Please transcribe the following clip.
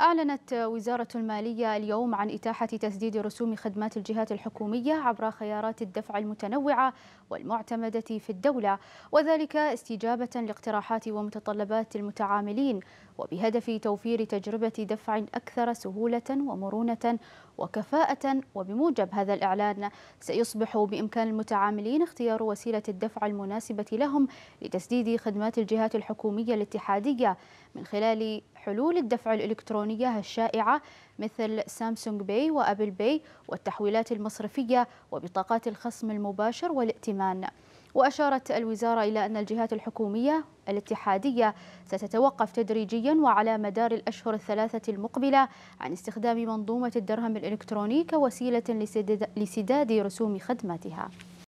أعلنت وزارة المالية اليوم عن إتاحة تسديد رسوم خدمات الجهات الحكومية عبر خيارات الدفع المتنوعة والمعتمدة في الدولة وذلك استجابة لاقتراحات ومتطلبات المتعاملين وبهدف توفير تجربة دفع أكثر سهولة ومرونة وكفاءة وبموجب هذا الإعلان سيصبح بإمكان المتعاملين اختيار وسيلة الدفع المناسبة لهم لتسديد خدمات الجهات الحكومية الاتحادية من خلال حلول الدفع الإلكترونية الشائعة مثل سامسونج باي وأبل باي والتحويلات المصرفية وبطاقات الخصم المباشر والائتمان وأشارت الوزارة إلى أن الجهات الحكومية الاتحادية ستتوقف تدريجيا وعلى مدار الأشهر الثلاثة المقبلة عن استخدام منظومة الدرهم الإلكتروني كوسيلة لسداد رسوم خدماتها